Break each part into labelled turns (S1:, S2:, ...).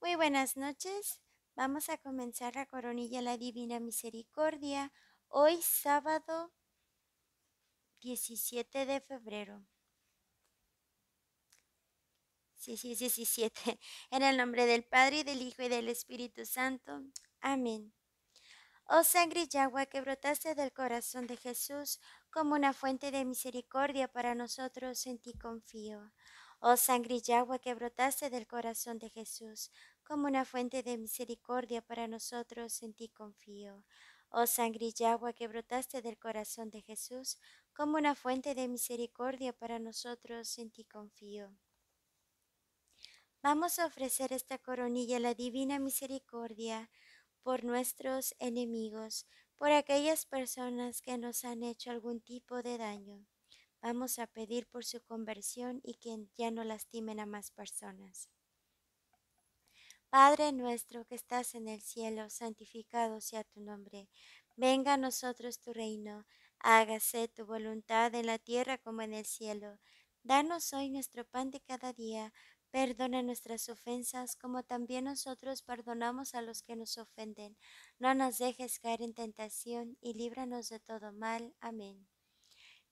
S1: Muy buenas noches. Vamos a comenzar la coronilla La Divina Misericordia hoy sábado 17 de febrero. Sí, sí, 17. En el nombre del Padre, y del Hijo, y del Espíritu Santo. Amén. Oh sangre y agua que brotaste del corazón de Jesús como una fuente de misericordia para nosotros, en ti confío. Oh sangre y agua que brotaste del corazón de Jesús, como una fuente de misericordia para nosotros, en ti confío. Oh sangre y agua que brotaste del corazón de Jesús, como una fuente de misericordia para nosotros, en ti confío. Vamos a ofrecer esta coronilla a la divina misericordia por nuestros enemigos, por aquellas personas que nos han hecho algún tipo de daño. Vamos a pedir por su conversión y que ya no lastimen a más personas. Padre nuestro que estás en el cielo, santificado sea tu nombre. Venga a nosotros tu reino. Hágase tu voluntad en la tierra como en el cielo. Danos hoy nuestro pan de cada día. Perdona nuestras ofensas como también nosotros perdonamos a los que nos ofenden. No nos dejes caer en tentación y líbranos de todo mal. Amén.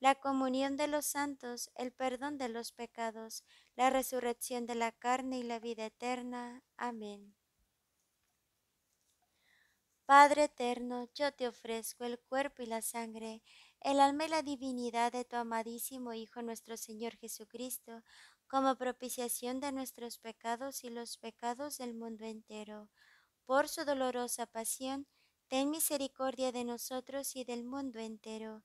S1: la comunión de los santos, el perdón de los pecados, la resurrección de la carne y la vida eterna. Amén. Padre eterno, yo te ofrezco el cuerpo y la sangre, el alma y la divinidad de tu amadísimo Hijo nuestro Señor Jesucristo, como propiciación de nuestros pecados y los pecados del mundo entero. Por su dolorosa pasión, ten misericordia de nosotros y del mundo entero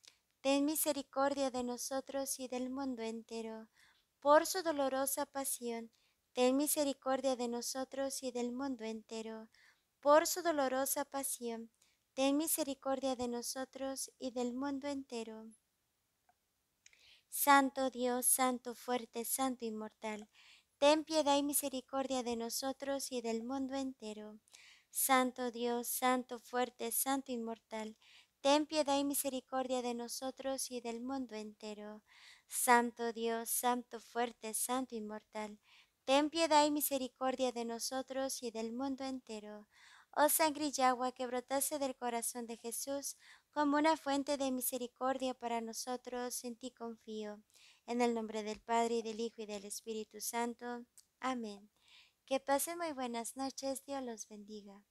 S1: ten misericordia de nosotros y del mundo entero. Por su dolorosa pasión, ten misericordia de nosotros y del mundo entero. Por su dolorosa pasión, ten misericordia de nosotros y del mundo entero. Santo Dios, Santo fuerte, Santo inmortal, ten piedad y misericordia de nosotros y del mundo entero. Santo Dios, Santo fuerte, Santo inmortal, Ten piedad y misericordia de nosotros y del mundo entero. Santo Dios, Santo fuerte, Santo inmortal, ten piedad y misericordia de nosotros y del mundo entero. Oh sangre y agua que brotase del corazón de Jesús como una fuente de misericordia para nosotros, en ti confío. En el nombre del Padre, y del Hijo, y del Espíritu Santo. Amén. Que pasen muy buenas noches. Dios los bendiga.